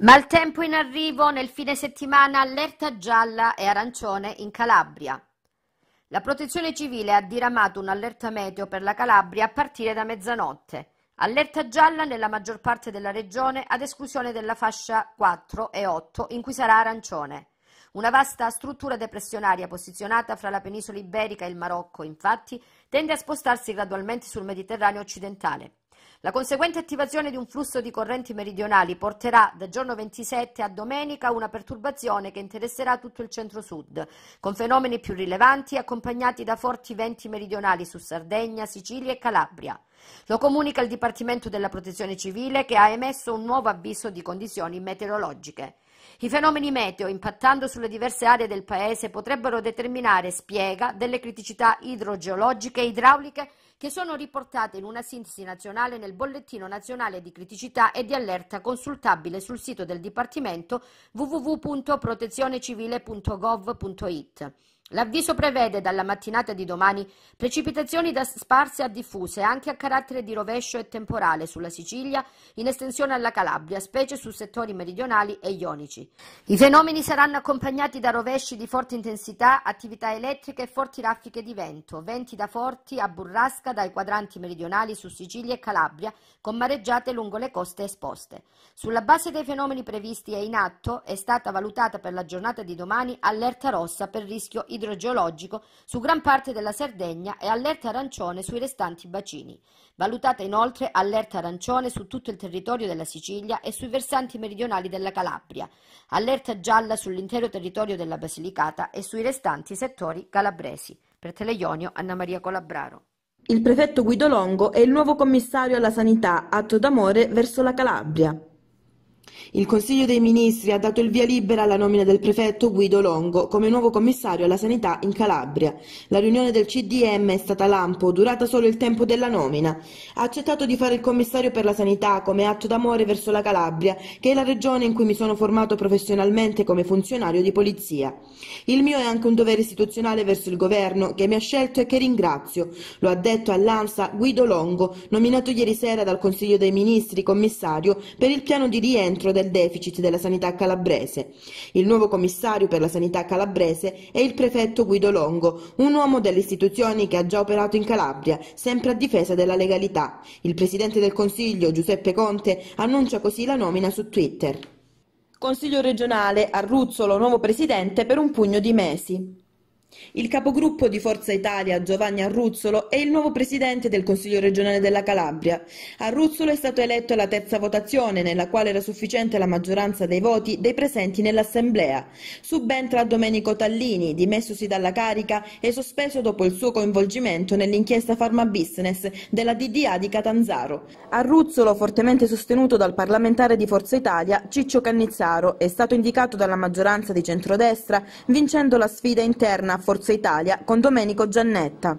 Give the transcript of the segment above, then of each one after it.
Maltempo in arrivo nel fine settimana, allerta gialla e arancione in Calabria. La protezione civile ha diramato un'allerta meteo per la Calabria a partire da mezzanotte. Allerta gialla nella maggior parte della regione ad esclusione della fascia 4 e 8 in cui sarà arancione. Una vasta struttura depressionaria posizionata fra la penisola iberica e il Marocco, infatti, tende a spostarsi gradualmente sul Mediterraneo occidentale. La conseguente attivazione di un flusso di correnti meridionali porterà da giorno 27 a domenica una perturbazione che interesserà tutto il centro-sud, con fenomeni più rilevanti accompagnati da forti venti meridionali su Sardegna, Sicilia e Calabria. Lo comunica il Dipartimento della Protezione Civile che ha emesso un nuovo avviso di condizioni meteorologiche. I fenomeni meteo, impattando sulle diverse aree del Paese, potrebbero determinare, spiega, delle criticità idrogeologiche e idrauliche che sono riportate in una sintesi nazionale nel bollettino nazionale di criticità e di allerta consultabile sul sito del Dipartimento www.protezionecivile.gov.it. L'avviso prevede dalla mattinata di domani precipitazioni da sparse a diffuse anche a carattere di rovescio e temporale sulla Sicilia in estensione alla Calabria, specie su settori meridionali e ionici. I fenomeni saranno accompagnati da rovesci di forte intensità, attività elettriche e forti raffiche di vento, venti da forti a burrasca dai quadranti meridionali su Sicilia e Calabria, con mareggiate lungo le coste esposte. Sulla base dei fenomeni previsti e in atto è stata valutata per la giornata di domani allerta rossa per rischio idrogeologico idrogeologico su gran parte della Sardegna e allerta arancione sui restanti bacini. Valutata inoltre allerta arancione su tutto il territorio della Sicilia e sui versanti meridionali della Calabria, allerta gialla sull'intero territorio della Basilicata e sui restanti settori calabresi. Per Teleionio Anna Maria Colabraro. Il prefetto Guido Longo è il nuovo commissario alla sanità, atto d'amore verso la Calabria. Il Consiglio dei Ministri ha dato il via libera alla nomina del prefetto Guido Longo come nuovo commissario alla sanità in Calabria. La riunione del CDM è stata lampo, durata solo il tempo della nomina. Ha accettato di fare il commissario per la sanità come atto d'amore verso la Calabria, che è la regione in cui mi sono formato professionalmente come funzionario di polizia. Il mio è anche un dovere istituzionale verso il governo, che mi ha scelto e che ringrazio. Lo ha detto all'ANSA Guido Longo, nominato ieri sera dal Consiglio dei Ministri commissario per il piano di rientro parametro del deficit della sanità calabrese. Il nuovo commissario per la sanità calabrese è il prefetto Guido Longo, un uomo delle istituzioni che ha già operato in Calabria, sempre a difesa della legalità. Il presidente del Consiglio, Giuseppe Conte, annuncia così la nomina su Twitter. Consiglio regionale, Arruzzolo, nuovo presidente per un pugno di mesi. Il capogruppo di Forza Italia Giovanni Arruzzolo è il nuovo presidente del Consiglio regionale della Calabria. Arruzzolo è stato eletto alla terza votazione, nella quale era sufficiente la maggioranza dei voti dei presenti nell'Assemblea. Subentra Domenico Tallini, dimessosi dalla carica e sospeso dopo il suo coinvolgimento nell'inchiesta Pharma Business della DDA di Catanzaro. Arruzzolo, fortemente sostenuto dal parlamentare di Forza Italia Ciccio Cannizzaro, è stato indicato dalla maggioranza di centrodestra vincendo la sfida interna Forza Italia con Domenico Giannetta.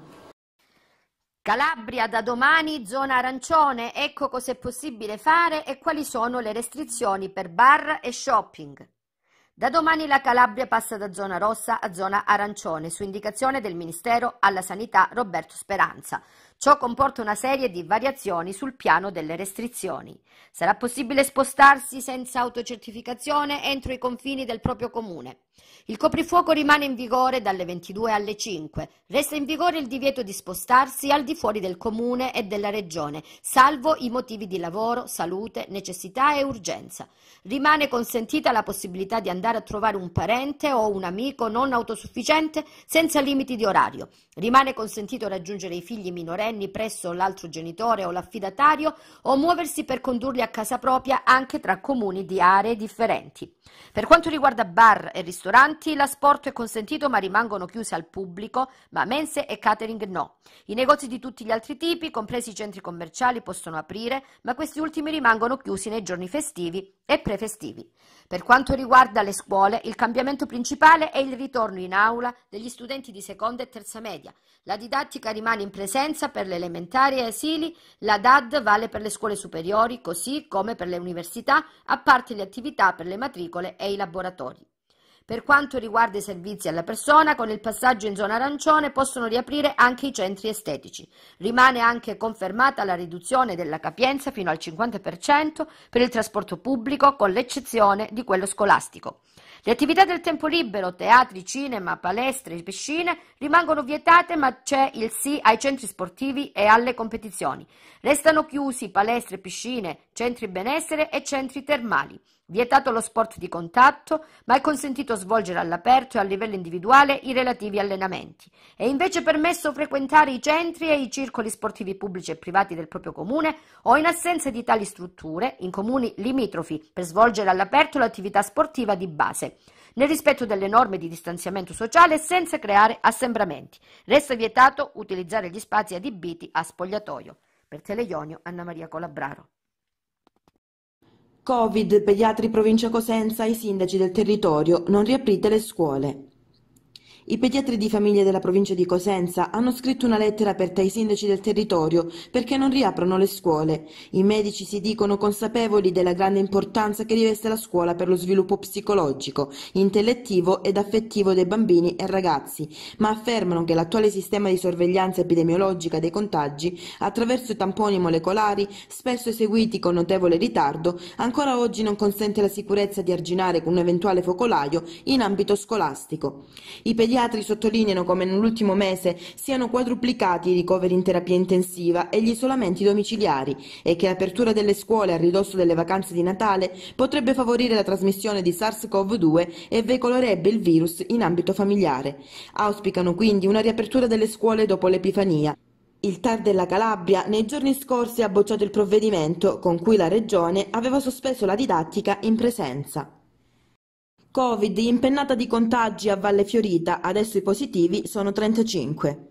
Calabria da domani zona arancione, ecco cosa è possibile fare e quali sono le restrizioni per bar e shopping. Da domani la Calabria passa da zona rossa a zona arancione su indicazione del Ministero alla Sanità Roberto Speranza. Ciò comporta una serie di variazioni sul piano delle restrizioni. Sarà possibile spostarsi senza autocertificazione entro i confini del proprio comune. Il coprifuoco rimane in vigore dalle 22 alle 5. Resta in vigore il divieto di spostarsi al di fuori del comune e della regione, salvo i motivi di lavoro, salute, necessità e urgenza. Rimane consentita la possibilità di andare a trovare un parente o un amico non autosufficiente senza limiti di orario. Rimane consentito raggiungere i figli minorenni presso l'altro genitore o l'affidatario o muoversi per condurli a casa propria anche tra comuni di aree differenti. Per quanto riguarda bar e ristoranti, ristoranti l'asporto è consentito ma rimangono chiuse al pubblico, ma mense e catering no. I negozi di tutti gli altri tipi, compresi i centri commerciali, possono aprire, ma questi ultimi rimangono chiusi nei giorni festivi e prefestivi. Per quanto riguarda le scuole, il cambiamento principale è il ritorno in aula degli studenti di seconda e terza media. La didattica rimane in presenza per le elementari e asili, la DAD vale per le scuole superiori, così come per le università, a parte le attività per le matricole e i laboratori. Per quanto riguarda i servizi alla persona, con il passaggio in zona arancione possono riaprire anche i centri estetici. Rimane anche confermata la riduzione della capienza fino al 50% per il trasporto pubblico, con l'eccezione di quello scolastico. Le attività del tempo libero, teatri, cinema, palestre, piscine rimangono vietate ma c'è il sì ai centri sportivi e alle competizioni. Restano chiusi palestre, piscine, centri benessere e centri termali. Vietato lo sport di contatto, ma è consentito svolgere all'aperto e a livello individuale i relativi allenamenti. È invece permesso frequentare i centri e i circoli sportivi pubblici e privati del proprio comune o in assenza di tali strutture in comuni limitrofi per svolgere all'aperto l'attività sportiva di base nel rispetto delle norme di distanziamento sociale senza creare assembramenti. Resta vietato utilizzare gli spazi adibiti a spogliatoio. Per Teleionio Anna Maria Colabraro. Covid, pediatri provincia Cosenza ai sindaci del territorio, non riaprite le scuole. I pediatri di famiglie della provincia di Cosenza hanno scritto una lettera aperta ai sindaci del territorio perché non riaprono le scuole. I medici si dicono consapevoli della grande importanza che riveste la scuola per lo sviluppo psicologico, intellettivo ed affettivo dei bambini e ragazzi, ma affermano che l'attuale sistema di sorveglianza epidemiologica dei contagi, attraverso i tamponi molecolari, spesso eseguiti con notevole ritardo, ancora oggi non consente la sicurezza di arginare un eventuale focolaio in ambito scolastico. I pediatri pediatri sottolineano come nell'ultimo mese siano quadruplicati i ricoveri in terapia intensiva e gli isolamenti domiciliari e che l'apertura delle scuole a ridosso delle vacanze di Natale potrebbe favorire la trasmissione di SARS-CoV-2 e veicolerebbe il virus in ambito familiare. Auspicano quindi una riapertura delle scuole dopo l'Epifania. Il TAR della Calabria nei giorni scorsi ha bocciato il provvedimento con cui la Regione aveva sospeso la didattica in presenza. Covid, impennata di contagi a Valle Fiorita, adesso i positivi sono 35.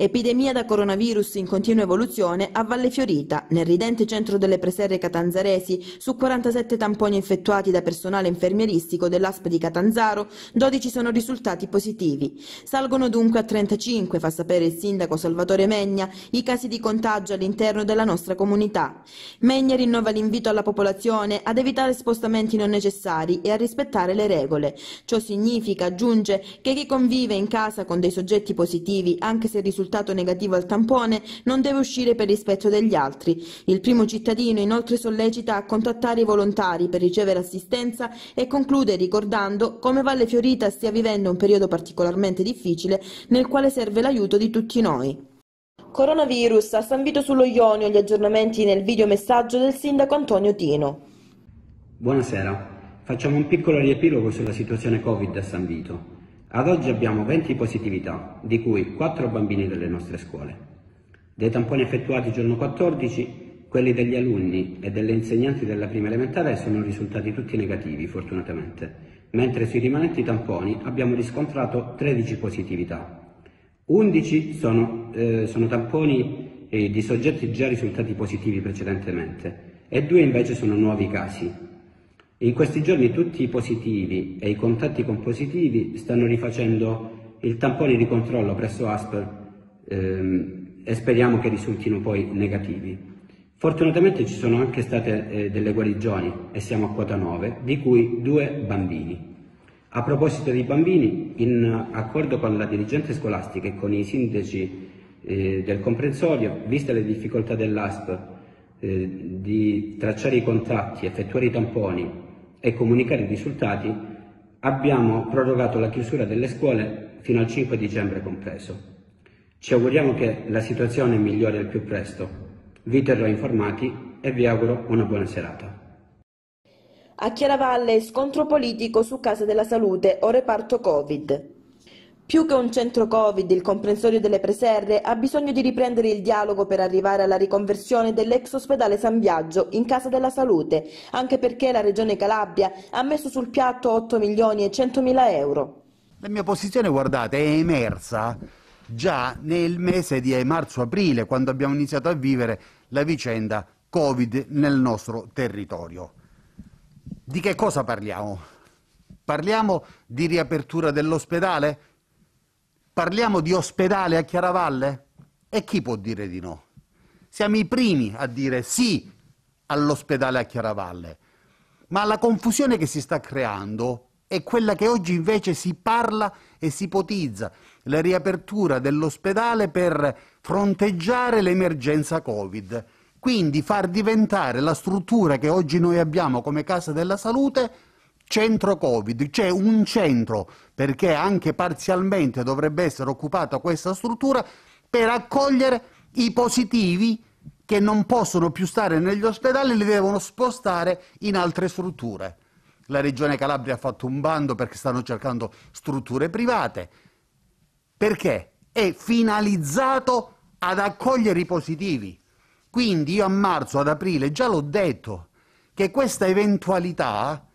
Epidemia da coronavirus in continua evoluzione a Valle Fiorita, nel ridente centro delle preserre catanzaresi, su 47 tamponi effettuati da personale infermieristico dell'ASP di Catanzaro, 12 sono risultati positivi. Salgono dunque a 35, fa sapere il sindaco Salvatore Megna, i casi di contagio all'interno della nostra comunità. Megna rinnova l'invito alla popolazione ad evitare spostamenti non necessari e a rispettare le regole. Ciò significa, aggiunge, che chi convive in casa con dei soggetti positivi, anche se risultati risultato negativo al tampone non deve uscire per rispetto degli altri. Il primo cittadino inoltre sollecita a contattare i volontari per ricevere assistenza e conclude ricordando come Valle Fiorita stia vivendo un periodo particolarmente difficile nel quale serve l'aiuto di tutti noi. Coronavirus a San Vito sullo Ionio gli aggiornamenti nel videomessaggio del sindaco Antonio Tino. Buonasera, facciamo un piccolo riepilogo sulla situazione Covid a San Vito. Ad oggi abbiamo 20 positività, di cui 4 bambini delle nostre scuole. Dei tamponi effettuati giorno 14, quelli degli alunni e delle insegnanti della prima elementare sono risultati tutti negativi, fortunatamente, mentre sui rimanenti tamponi abbiamo riscontrato 13 positività. 11 sono, eh, sono tamponi eh, di soggetti già risultati positivi precedentemente e due invece sono nuovi casi, in questi giorni tutti i positivi e i contatti con positivi stanno rifacendo il tampone di controllo presso ASPER ehm, e speriamo che risultino poi negativi. Fortunatamente ci sono anche state eh, delle guarigioni e siamo a quota 9, di cui due bambini. A proposito dei bambini, in accordo con la dirigente scolastica e con i sindaci eh, del comprensorio, viste le difficoltà dell'ASP eh, di tracciare i contatti, effettuare i tamponi e comunicare i risultati, abbiamo prorogato la chiusura delle scuole fino al 5 dicembre compreso. Ci auguriamo che la situazione migliori al più presto. Vi terrò informati e vi auguro una buona serata. A Chiaravalle scontro politico su Casa della Salute o reparto Covid. Più che un centro Covid, il comprensorio delle Preserre ha bisogno di riprendere il dialogo per arrivare alla riconversione dell'ex ospedale San Biagio in Casa della Salute, anche perché la Regione Calabria ha messo sul piatto 8 milioni e 100 mila euro. La mia posizione, guardate, è emersa già nel mese di marzo-aprile, quando abbiamo iniziato a vivere la vicenda Covid nel nostro territorio. Di che cosa parliamo? Parliamo di riapertura dell'ospedale? Parliamo di ospedale a Chiaravalle? E chi può dire di no? Siamo i primi a dire sì all'ospedale a Chiaravalle, ma la confusione che si sta creando è quella che oggi invece si parla e si ipotizza, la riapertura dell'ospedale per fronteggiare l'emergenza Covid, quindi far diventare la struttura che oggi noi abbiamo come Casa della Salute centro Covid, c'è un centro, perché anche parzialmente dovrebbe essere occupata questa struttura, per accogliere i positivi che non possono più stare negli ospedali e li devono spostare in altre strutture. La Regione Calabria ha fatto un bando perché stanno cercando strutture private. Perché? È finalizzato ad accogliere i positivi. Quindi io a marzo, ad aprile, già l'ho detto, che questa eventualità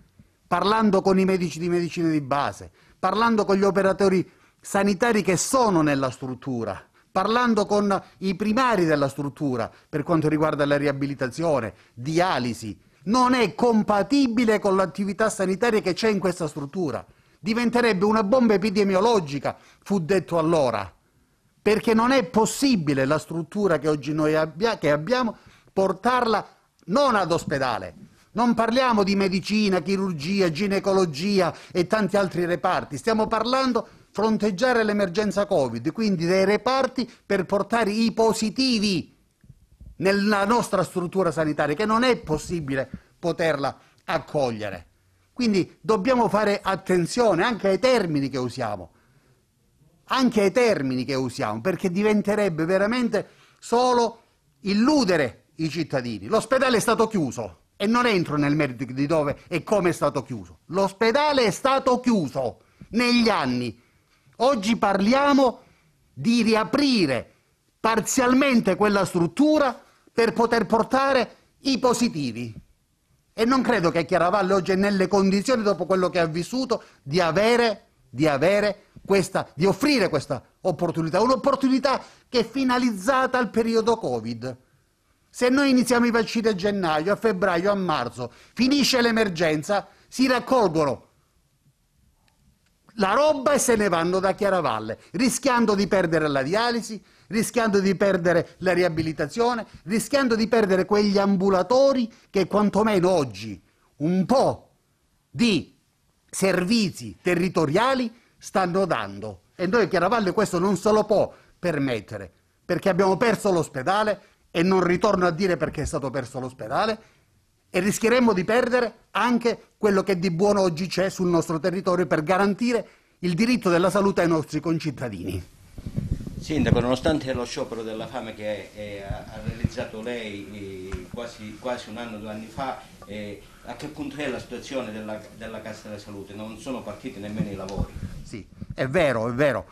parlando con i medici di medicina di base, parlando con gli operatori sanitari che sono nella struttura, parlando con i primari della struttura per quanto riguarda la riabilitazione, dialisi, non è compatibile con l'attività sanitaria che c'è in questa struttura. Diventerebbe una bomba epidemiologica, fu detto allora, perché non è possibile la struttura che oggi noi abbia, che abbiamo portarla non ad ospedale, non parliamo di medicina, chirurgia, ginecologia e tanti altri reparti, stiamo parlando fronteggiare l'emergenza Covid, quindi dei reparti per portare i positivi nella nostra struttura sanitaria, che non è possibile poterla accogliere. Quindi dobbiamo fare attenzione anche ai termini che usiamo, anche ai termini che usiamo, perché diventerebbe veramente solo illudere i cittadini. L'ospedale è stato chiuso, e non entro nel merito di dove e come è stato chiuso. L'ospedale è stato chiuso negli anni. Oggi parliamo di riaprire parzialmente quella struttura per poter portare i positivi. E non credo che Chiaravalle oggi è nelle condizioni, dopo quello che ha vissuto, di avere, di avere questa, di offrire questa opportunità, un'opportunità che è finalizzata al periodo Covid. Se noi iniziamo i vaccini a gennaio, a febbraio, a marzo, finisce l'emergenza, si raccolgono la roba e se ne vanno da Chiaravalle, rischiando di perdere la dialisi, rischiando di perdere la riabilitazione, rischiando di perdere quegli ambulatori che quantomeno oggi un po' di servizi territoriali stanno dando. E noi a Chiaravalle questo non se lo può permettere, perché abbiamo perso l'ospedale, e non ritorno a dire perché è stato perso l'ospedale? e rischieremmo di perdere anche quello che di buono oggi c'è sul nostro territorio per garantire il diritto della salute ai nostri concittadini. Sindaco, nonostante lo sciopero della fame che è, è, ha realizzato lei eh, quasi, quasi, un anno, due anni fa, eh, a che punto è la situazione della, della Cassa della Salute? Non sono partiti nemmeno i lavori. Sì, è vero, è vero.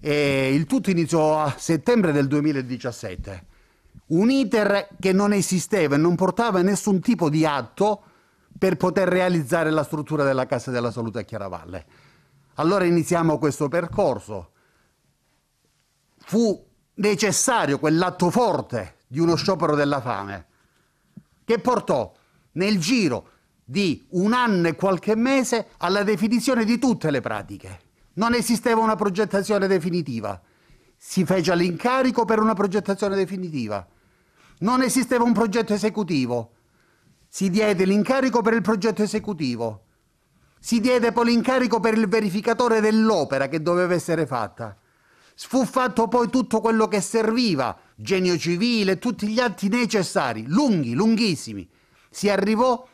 E eh, il tutto iniziò a settembre del 2017 un iter che non esisteva e non portava nessun tipo di atto per poter realizzare la struttura della Casa della Salute a Chiaravalle. Allora iniziamo questo percorso. Fu necessario quell'atto forte di uno sciopero della fame che portò nel giro di un anno e qualche mese alla definizione di tutte le pratiche. Non esisteva una progettazione definitiva. Si fece l'incarico per una progettazione definitiva non esisteva un progetto esecutivo. Si diede l'incarico per il progetto esecutivo. Si diede poi l'incarico per il verificatore dell'opera che doveva essere fatta. Fu fatto poi tutto quello che serviva, genio civile, tutti gli atti necessari, lunghi, lunghissimi. Si arrivò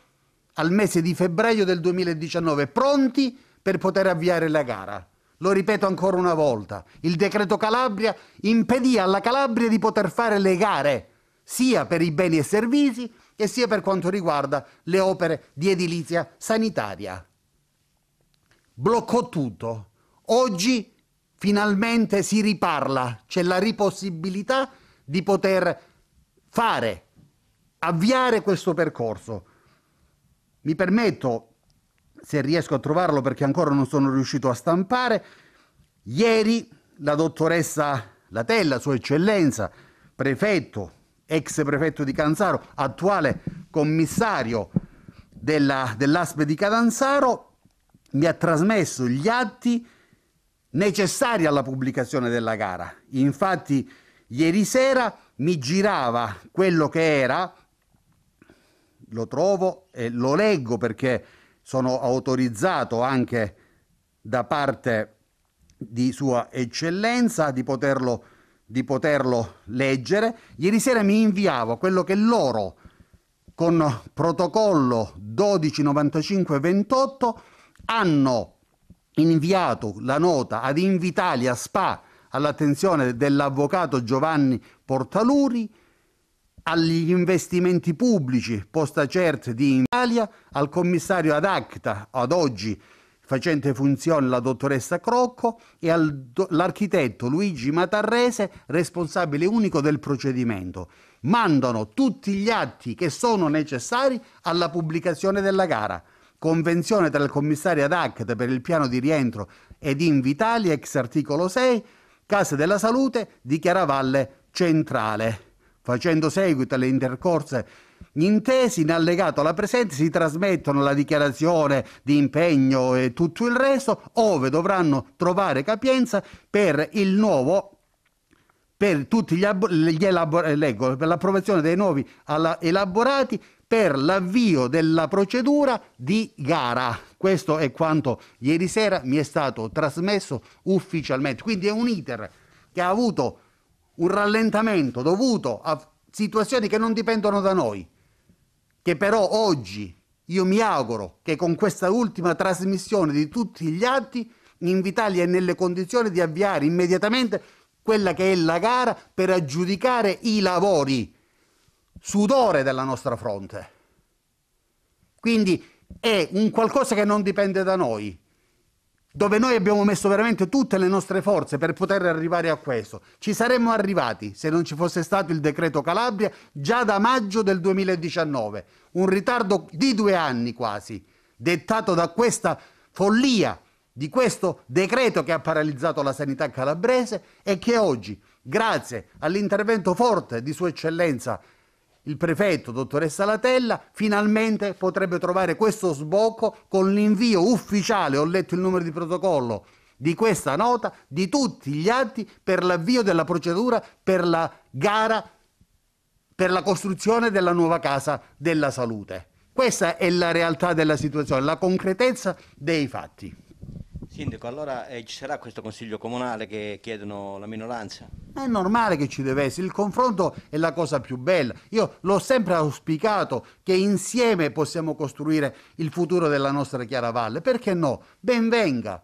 al mese di febbraio del 2019 pronti per poter avviare la gara. Lo ripeto ancora una volta, il decreto Calabria impedì alla Calabria di poter fare le gare sia per i beni e servizi che sia per quanto riguarda le opere di edilizia sanitaria. Bloccò tutto. Oggi finalmente si riparla, c'è la ripossibilità di poter fare, avviare questo percorso. Mi permetto, se riesco a trovarlo perché ancora non sono riuscito a stampare, ieri la dottoressa Latella, Sua Eccellenza, prefetto ex prefetto di Canzaro, attuale commissario della, dell'ASP di Catanzaro, mi ha trasmesso gli atti necessari alla pubblicazione della gara. Infatti ieri sera mi girava quello che era, lo trovo e lo leggo perché sono autorizzato anche da parte di Sua Eccellenza di poterlo di poterlo leggere. Ieri sera mi inviavo quello che loro con protocollo 129528 hanno inviato la nota ad Invitalia Spa all'attenzione dell'avvocato Giovanni Portaluri agli investimenti pubblici Posta Cert di Italia, al commissario ad acta ad oggi facente funzione la dottoressa Crocco e l'architetto Luigi Matarrese, responsabile unico del procedimento. Mandano tutti gli atti che sono necessari alla pubblicazione della gara. Convenzione tra il commissario ad ACT per il piano di rientro ed Invitali, ex articolo 6, Casa della Salute di Chiaravalle Centrale. Facendo seguito alle intercorse in tesi, in allegato alla presente, si trasmettono la dichiarazione di impegno e tutto il resto, ove dovranno trovare capienza per il nuovo per tutti gli, gli elabor- eh, leggo, per l'approvazione dei nuovi alla- elaborati per l'avvio della procedura di gara. Questo è quanto ieri sera mi è stato trasmesso ufficialmente. Quindi è un iter che ha avuto un rallentamento dovuto a situazioni che non dipendono da noi che però oggi io mi auguro che con questa ultima trasmissione di tutti gli atti in Invitalia è nelle condizioni di avviare immediatamente quella che è la gara per aggiudicare i lavori, sudore della nostra fronte. Quindi è un qualcosa che non dipende da noi, dove noi abbiamo messo veramente tutte le nostre forze per poter arrivare a questo. Ci saremmo arrivati se non ci fosse stato il decreto Calabria già da maggio del 2019, un ritardo di due anni quasi, dettato da questa follia di questo decreto che ha paralizzato la sanità calabrese e che oggi, grazie all'intervento forte di Sua Eccellenza il prefetto, dottoressa Latella, finalmente potrebbe trovare questo sbocco con l'invio ufficiale, ho letto il numero di protocollo, di questa nota, di tutti gli atti per l'avvio della procedura per la gara per la costruzione della nuova casa della salute. Questa è la realtà della situazione, la concretezza dei fatti. Sindaco, allora eh, ci sarà questo consiglio comunale che chiedono la minoranza? È normale che ci deve essere, il confronto è la cosa più bella. Io l'ho sempre auspicato che insieme possiamo costruire il futuro della nostra Chiaravalle, perché no? Benvenga.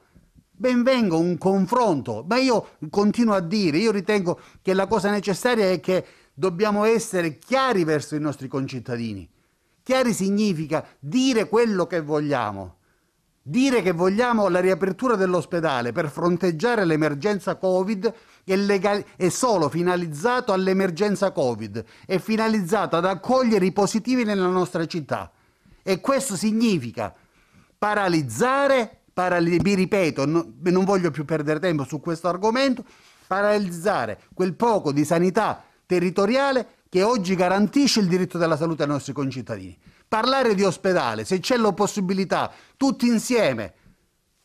venga. un confronto, ma io continuo a dire, io ritengo che la cosa necessaria è che dobbiamo essere chiari verso i nostri concittadini. Chiari significa dire quello che vogliamo. Dire che vogliamo la riapertura dell'ospedale per fronteggiare l'emergenza Covid è, legal- è solo finalizzato all'emergenza Covid, è finalizzato ad accogliere i positivi nella nostra città. E questo significa paralizzare, paral- mi ripeto, no, non voglio più perdere tempo su questo argomento, paralizzare quel poco di sanità territoriale che oggi garantisce il diritto della salute ai nostri concittadini. Parlare di ospedale, se c'è la possibilità, tutti insieme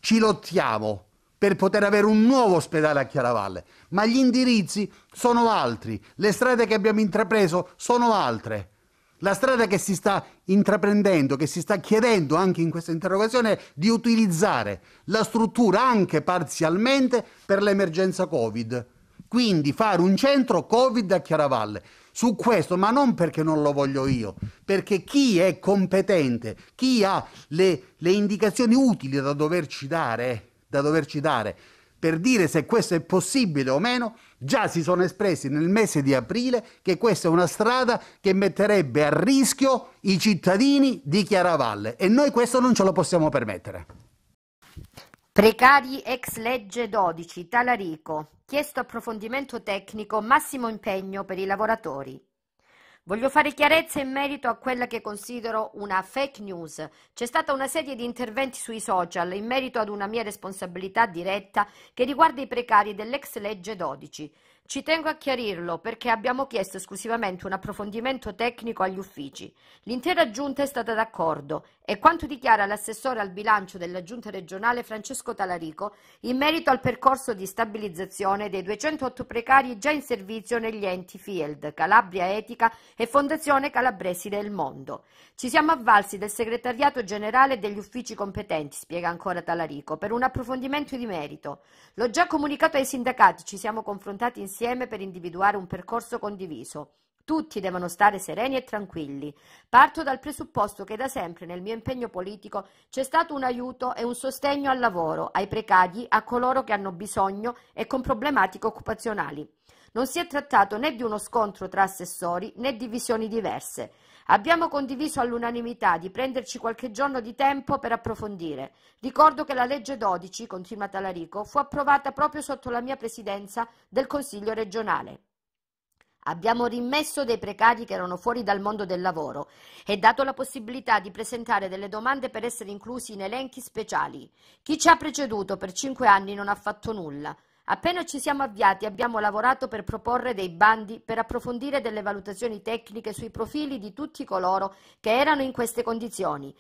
ci lottiamo per poter avere un nuovo ospedale a Chiaravalle, ma gli indirizzi sono altri, le strade che abbiamo intrapreso sono altre. La strada che si sta intraprendendo, che si sta chiedendo anche in questa interrogazione, è di utilizzare la struttura anche parzialmente per l'emergenza Covid. Quindi fare un centro Covid a Chiaravalle. Su questo, ma non perché non lo voglio io, perché chi è competente, chi ha le, le indicazioni utili da doverci dare, da doverci dare per dire se questo è possibile o meno, già si sono espressi nel mese di aprile che questa è una strada che metterebbe a rischio i cittadini di Chiaravalle e noi questo non ce lo possiamo permettere. Precari ex legge 12 Talarico. Chiesto approfondimento tecnico, massimo impegno per i lavoratori. Voglio fare chiarezza in merito a quella che considero una fake news. C'è stata una serie di interventi sui social in merito ad una mia responsabilità diretta che riguarda i precari dell'ex legge 12. Ci tengo a chiarirlo perché abbiamo chiesto esclusivamente un approfondimento tecnico agli uffici. L'intera giunta è stata d'accordo e quanto dichiara l'assessore al bilancio della giunta regionale Francesco Talarico in merito al percorso di stabilizzazione dei 208 precari già in servizio negli enti Field, Calabria Etica e Fondazione Calabresi del Mondo. Ci siamo avvalsi del segretariato generale degli uffici competenti, spiega ancora Talarico, per un approfondimento di merito. L'ho già comunicato ai sindacati, ci siamo confrontati in insieme per individuare un percorso condiviso. Tutti devono stare sereni e tranquilli. Parto dal presupposto che da sempre nel mio impegno politico c'è stato un aiuto e un sostegno al lavoro, ai precari, a coloro che hanno bisogno e con problematiche occupazionali. Non si è trattato né di uno scontro tra assessori né di visioni diverse. Abbiamo condiviso all'unanimità di prenderci qualche giorno di tempo per approfondire. Ricordo che la legge 12, continua Talarico, fu approvata proprio sotto la mia presidenza del Consiglio regionale. Abbiamo rimesso dei precari che erano fuori dal mondo del lavoro e dato la possibilità di presentare delle domande per essere inclusi in elenchi speciali. Chi ci ha preceduto per cinque anni non ha fatto nulla. Appena ci siamo avviati abbiamo lavorato per proporre dei bandi per approfondire delle valutazioni tecniche sui profili di tutti coloro che erano in queste condizioni.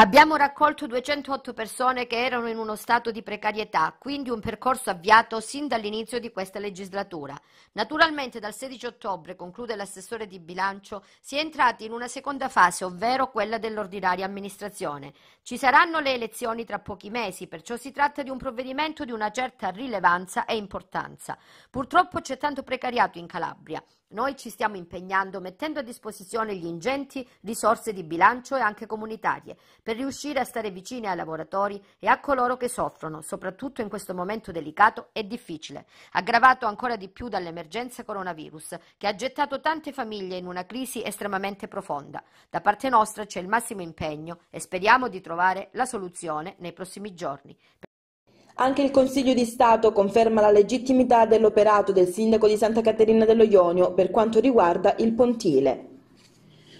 Abbiamo raccolto 208 persone che erano in uno stato di precarietà, quindi un percorso avviato sin dall'inizio di questa legislatura. Naturalmente dal 16 ottobre, conclude l'assessore di bilancio, si è entrati in una seconda fase, ovvero quella dell'ordinaria amministrazione. Ci saranno le elezioni tra pochi mesi, perciò si tratta di un provvedimento di una certa rilevanza e importanza. Purtroppo c'è tanto precariato in Calabria. Noi ci stiamo impegnando mettendo a disposizione gli ingenti risorse di bilancio e anche comunitarie per riuscire a stare vicini ai lavoratori e a coloro che soffrono, soprattutto in questo momento delicato e difficile, aggravato ancora di più dall'emergenza coronavirus che ha gettato tante famiglie in una crisi estremamente profonda. Da parte nostra c'è il massimo impegno e speriamo di trovare la soluzione nei prossimi giorni. Anche il Consiglio di Stato conferma la legittimità dell'operato del sindaco di Santa Caterina dello Ionio per quanto riguarda il pontile.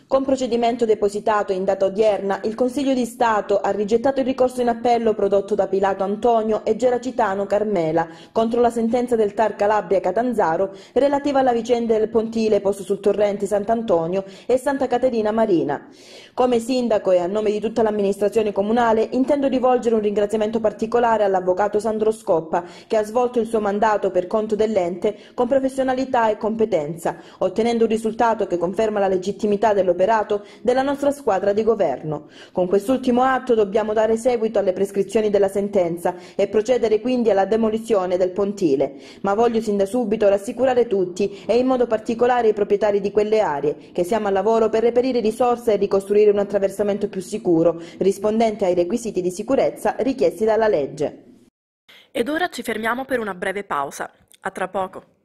Con procedimento depositato in data odierna, il Consiglio di Stato ha rigettato il ricorso in appello prodotto da Pilato Antonio e Geracitano Carmela contro la sentenza del Tar Calabria Catanzaro relativa alla vicenda del pontile posto sul torrente Sant'Antonio e Santa Caterina Marina. Come sindaco e a nome di tutta l'amministrazione comunale intendo rivolgere un ringraziamento particolare all'avvocato Sandro Scoppa che ha svolto il suo mandato per conto dell'ente con professionalità e competenza, ottenendo un risultato che conferma la legittimità dell'operazione dell'operato della nostra squadra di governo. Con quest'ultimo atto dobbiamo dare seguito alle prescrizioni della sentenza e procedere quindi alla demolizione del pontile. Ma voglio sin da subito rassicurare tutti e in modo particolare i proprietari di quelle aree che siamo al lavoro per reperire risorse e ricostruire un attraversamento più sicuro, rispondente ai requisiti di sicurezza richiesti dalla legge. Ed ora ci fermiamo per una breve pausa. A tra poco.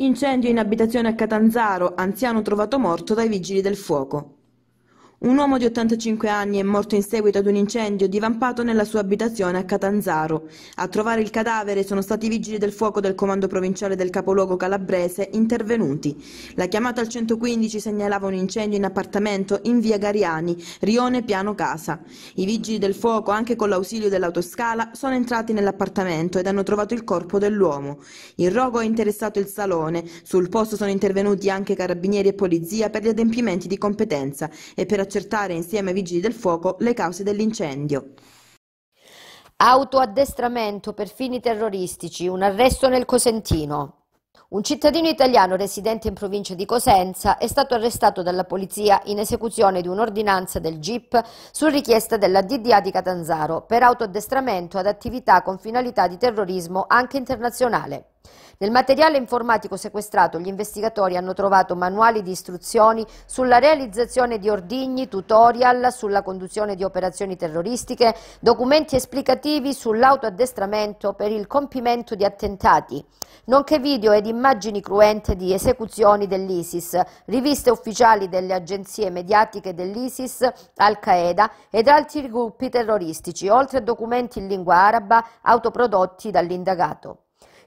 Incendio in abitazione a Catanzaro, anziano trovato morto dai vigili del fuoco. Un uomo di 85 anni è morto in seguito ad un incendio divampato nella sua abitazione a Catanzaro. A trovare il cadavere sono stati i vigili del fuoco del comando provinciale del capoluogo calabrese intervenuti. La chiamata al 115 segnalava un incendio in appartamento in via Gariani, Rione Piano Casa. I vigili del fuoco, anche con l'ausilio dell'autoscala, sono entrati nell'appartamento ed hanno trovato il corpo dell'uomo. Il rogo è interessato il salone. Sul posto sono intervenuti anche carabinieri e polizia per gli adempimenti di competenza e per accertare insieme ai vigili del fuoco le cause dell'incendio. Autoaddestramento per fini terroristici, un arresto nel Cosentino. Un cittadino italiano residente in provincia di Cosenza è stato arrestato dalla polizia in esecuzione di un'ordinanza del GIP su richiesta della DDA di Catanzaro per autoaddestramento ad attività con finalità di terrorismo anche internazionale. Nel materiale informatico sequestrato gli investigatori hanno trovato manuali di istruzioni sulla realizzazione di ordigni, tutorial sulla conduzione di operazioni terroristiche, documenti esplicativi sull'autoaddestramento per il compimento di attentati, nonché video ed immagini cruente di esecuzioni dell'ISIS, riviste ufficiali delle agenzie mediatiche dell'ISIS, Al-Qaeda ed altri gruppi terroristici, oltre a documenti in lingua araba autoprodotti dall'indagato.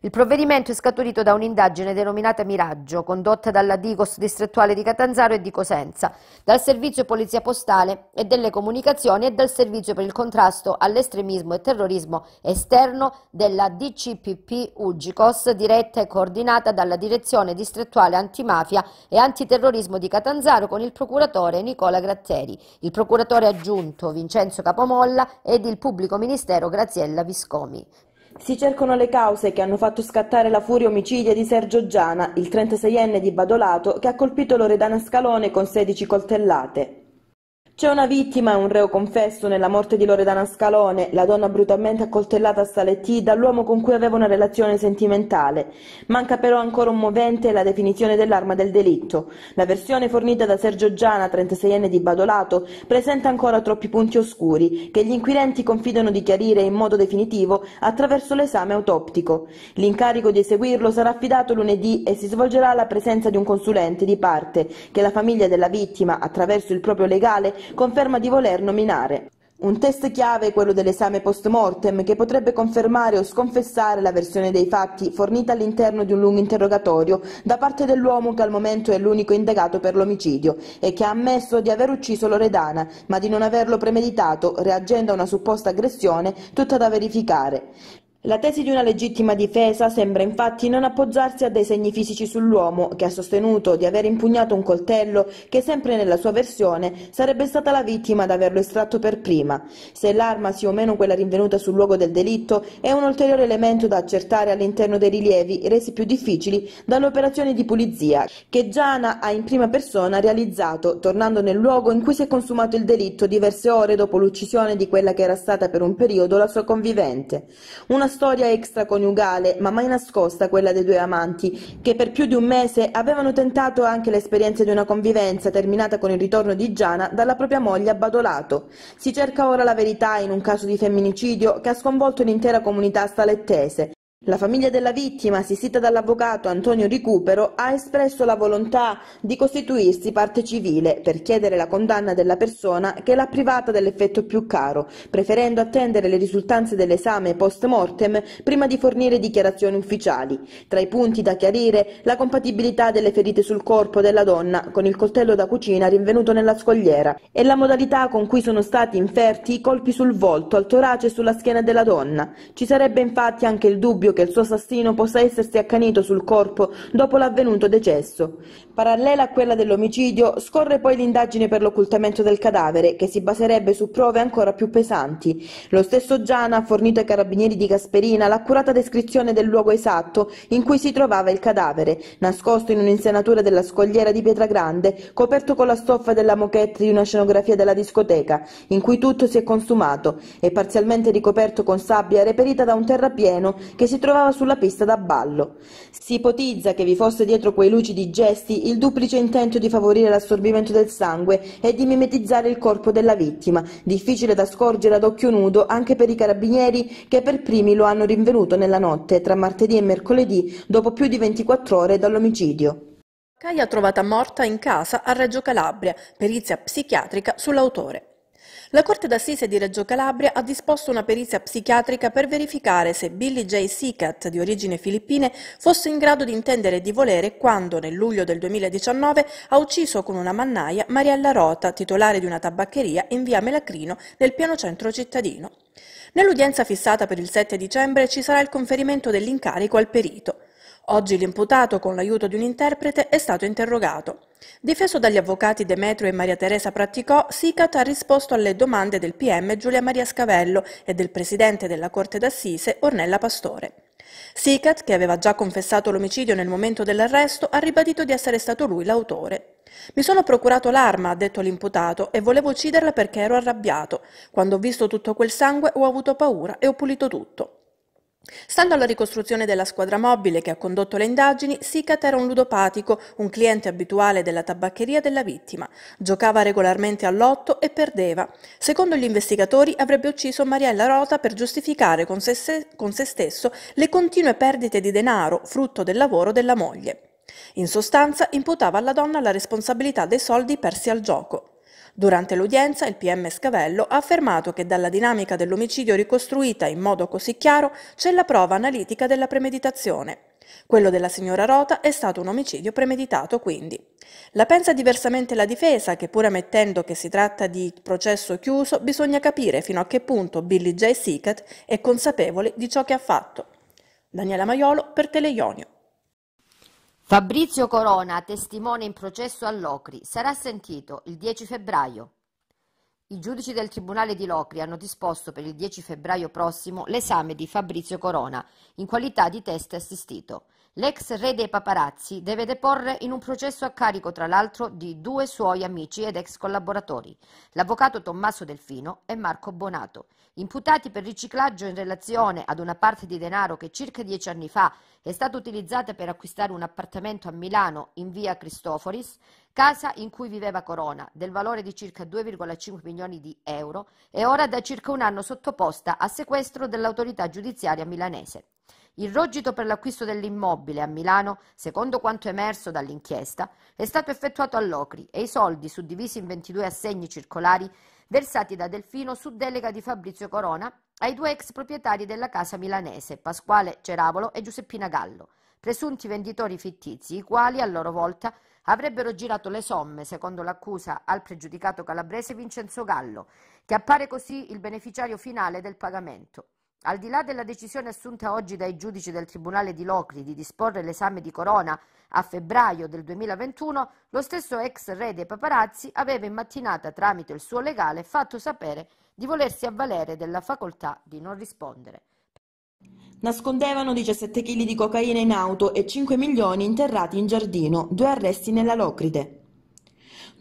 Il provvedimento è scaturito da un'indagine denominata Miraggio, condotta dalla Digos distrettuale di Catanzaro e di Cosenza, dal Servizio Polizia Postale e delle Comunicazioni e dal Servizio per il contrasto all'estremismo e terrorismo esterno della DCPP Ugicos, diretta e coordinata dalla Direzione distrettuale antimafia e antiterrorismo di Catanzaro con il procuratore Nicola Gratteri, il procuratore aggiunto Vincenzo Capomolla ed il pubblico ministero Graziella Viscomi. Si cercano le cause che hanno fatto scattare la furia omicidia di Sergio Giana, il 36enne di Badolato, che ha colpito Loredana Scalone con 16 coltellate. C'è una vittima, un reo confesso, nella morte di Loredana Scalone, la donna brutalmente accoltellata a Saletti dall'uomo con cui aveva una relazione sentimentale. Manca però ancora un movente la definizione dell'arma del delitto. La versione fornita da Sergio Giana, 36enne di Badolato, presenta ancora troppi punti oscuri che gli inquirenti confidano di chiarire in modo definitivo attraverso l'esame autoptico. L'incarico di eseguirlo sarà affidato lunedì e si svolgerà alla presenza di un consulente di parte che la famiglia della vittima, attraverso il proprio legale, conferma di voler nominare. Un test chiave è quello dell'esame post mortem che potrebbe confermare o sconfessare la versione dei fatti fornita all'interno di un lungo interrogatorio da parte dell'uomo che al momento è l'unico indagato per l'omicidio e che ha ammesso di aver ucciso Loredana ma di non averlo premeditato reagendo a una supposta aggressione tutta da verificare. La tesi di una legittima difesa sembra infatti non appoggiarsi a dei segni fisici sull'uomo, che ha sostenuto di aver impugnato un coltello che sempre nella sua versione sarebbe stata la vittima ad averlo estratto per prima. Se l'arma sia o meno quella rinvenuta sul luogo del delitto è un ulteriore elemento da accertare all'interno dei rilievi resi più difficili dall'operazione di pulizia, che Giana ha in prima persona realizzato, tornando nel luogo in cui si è consumato il delitto diverse ore dopo l'uccisione di quella che era stata per un periodo la sua convivente. Una storia extraconiugale, ma mai nascosta quella dei due amanti, che per più di un mese avevano tentato anche l'esperienza di una convivenza terminata con il ritorno di Giana dalla propria moglie a Badolato. Si cerca ora la verità in un caso di femminicidio che ha sconvolto l'intera comunità stalettese. La famiglia della vittima, assistita dall'avvocato Antonio Ricupero, ha espresso la volontà di costituirsi parte civile per chiedere la condanna della persona che l'ha privata dell'effetto più caro, preferendo attendere le risultanze dell'esame post mortem prima di fornire dichiarazioni ufficiali. Tra i punti da chiarire, la compatibilità delle ferite sul corpo della donna con il coltello da cucina rinvenuto nella scogliera e la modalità con cui sono stati inferti i colpi sul volto, al torace e sulla schiena della donna. Ci sarebbe infatti anche il dubbio dubbio che il suo assassino possa essersi accanito sul corpo dopo l'avvenuto decesso Parallela a quella dell'omicidio scorre poi l'indagine per l'occultamento del cadavere che si baserebbe su prove ancora più pesanti. Lo stesso Giana ha fornito ai carabinieri di Casperina l'accurata descrizione del luogo esatto in cui si trovava il cadavere, nascosto in un'insenatura della scogliera di Pietragrande, coperto con la stoffa della moquette di una scenografia della discoteca, in cui tutto si è consumato, e parzialmente ricoperto con sabbia reperita da un terrapieno che si trovava sulla pista da ballo. Si ipotizza che vi fosse dietro quei lucidi gesti il duplice intento di favorire l'assorbimento del sangue e di mimetizzare il corpo della vittima, difficile da scorgere ad occhio nudo anche per i carabinieri che per primi lo hanno rinvenuto nella notte tra martedì e mercoledì dopo più di 24 ore dall'omicidio. Caia trovata morta in casa a Reggio Calabria, perizia psichiatrica sull'autore. La Corte d'Assise di Reggio Calabria ha disposto una perizia psichiatrica per verificare se Billy J. Sikat, di origine filippine, fosse in grado di intendere e di volere quando, nel luglio del 2019, ha ucciso con una mannaia Mariella Rota, titolare di una tabaccheria in via Melacrino, nel piano centro cittadino. Nell'udienza fissata per il 7 dicembre ci sarà il conferimento dell'incarico al perito. Oggi l'imputato, con l'aiuto di un interprete, è stato interrogato. Difeso dagli avvocati Demetrio e Maria Teresa Praticò, Sicat ha risposto alle domande del PM Giulia Maria Scavello e del presidente della Corte d'Assise Ornella Pastore. Sicat, che aveva già confessato l'omicidio nel momento dell'arresto, ha ribadito di essere stato lui l'autore. Mi sono procurato l'arma, ha detto l'imputato, e volevo ucciderla perché ero arrabbiato. Quando ho visto tutto quel sangue ho avuto paura e ho pulito tutto. Stando alla ricostruzione della squadra mobile che ha condotto le indagini, Sicat era un ludopatico, un cliente abituale della tabaccheria della vittima. Giocava regolarmente all'otto e perdeva. Secondo gli investigatori avrebbe ucciso Mariella Rota per giustificare con se, con se stesso le continue perdite di denaro frutto del lavoro della moglie. In sostanza imputava alla donna la responsabilità dei soldi persi al gioco. Durante l'udienza il PM Scavello ha affermato che dalla dinamica dell'omicidio ricostruita in modo così chiaro c'è la prova analitica della premeditazione. Quello della signora Rota è stato un omicidio premeditato, quindi. La pensa diversamente la difesa, che pur ammettendo che si tratta di processo chiuso, bisogna capire fino a che punto Billy J. Sickert è consapevole di ciò che ha fatto. Daniela Maiolo per Teleionio. Fabrizio Corona, testimone in processo a Locri, sarà sentito il 10 febbraio. I giudici del Tribunale di Locri hanno disposto per il 10 febbraio prossimo l'esame di Fabrizio Corona in qualità di test assistito. L'ex re dei paparazzi deve deporre in un processo a carico tra l'altro di due suoi amici ed ex collaboratori, l'avvocato Tommaso Delfino e Marco Bonato, imputati per riciclaggio in relazione ad una parte di denaro che circa dieci anni fa è stata utilizzata per acquistare un appartamento a Milano in via Cristoforis, casa in cui viveva Corona, del valore di circa 2,5 milioni di euro e ora da circa un anno sottoposta a sequestro dell'autorità giudiziaria milanese. Il rogito per l'acquisto dell'immobile a Milano, secondo quanto emerso dall'inchiesta, è stato effettuato a Locri e i soldi, suddivisi in 22 assegni circolari, versati da Delfino su delega di Fabrizio Corona ai due ex proprietari della casa milanese, Pasquale Ceravolo e Giuseppina Gallo, presunti venditori fittizi, i quali a loro volta avrebbero girato le somme, secondo l'accusa, al pregiudicato calabrese Vincenzo Gallo, che appare così il beneficiario finale del pagamento. Al di là della decisione assunta oggi dai giudici del Tribunale di Locri di disporre l'esame di Corona a febbraio del 2021, lo stesso ex re dei paparazzi aveva in mattinata tramite il suo legale fatto sapere di volersi avvalere della facoltà di non rispondere. Nascondevano 17 kg di cocaina in auto e 5 milioni interrati in giardino, due arresti nella Locride.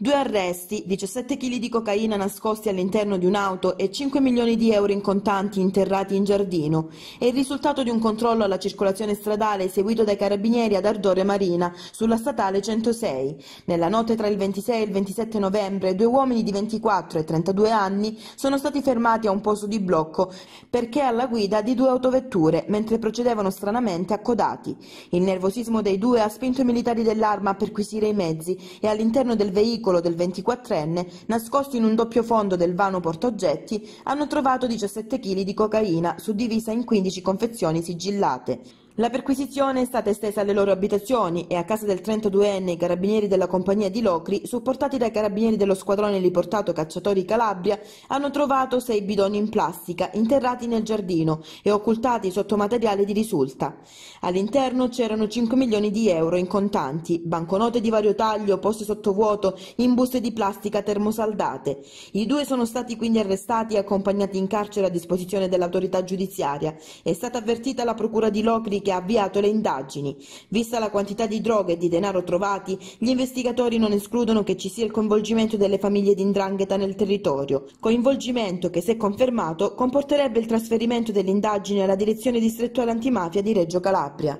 Due arresti, 17 kg di cocaina nascosti all'interno di un'auto e 5 milioni di euro in contanti interrati in giardino. È il risultato di un controllo alla circolazione stradale eseguito dai carabinieri ad Ardore Marina sulla statale 106. Nella notte tra il 26 e il 27 novembre due uomini di 24 e 32 anni sono stati fermati a un posto di blocco perché alla guida di due autovetture mentre procedevano stranamente accodati. Il nervosismo dei due ha spinto i militari dell'arma a perquisire i mezzi e all'interno del veicolo veicolo del 24enne, nascosto in un doppio fondo del vano portoggetti, hanno trovato 17 kg di cocaina, suddivisa in 15 confezioni sigillate. La perquisizione è stata estesa alle loro abitazioni e a casa del 32enne i carabinieri della compagnia di Locri, supportati dai carabinieri dello squadrone riportato Cacciatori Calabria, hanno trovato sei bidoni in plastica interrati nel giardino e occultati sotto materiale di risulta. All'interno c'erano 5 milioni di euro in contanti, banconote di vario taglio poste sotto vuoto in buste di plastica termosaldate. I due sono stati quindi arrestati e accompagnati in carcere a disposizione dell'autorità giudiziaria. È stata avvertita la procura di Locri che ha avviato le indagini. Vista la quantità di droga e di denaro trovati, gli investigatori non escludono che ci sia il coinvolgimento delle famiglie di Ndrangheta nel territorio, coinvolgimento che se confermato comporterebbe il trasferimento dell'indagine alla direzione distrettuale antimafia di Reggio Calabria.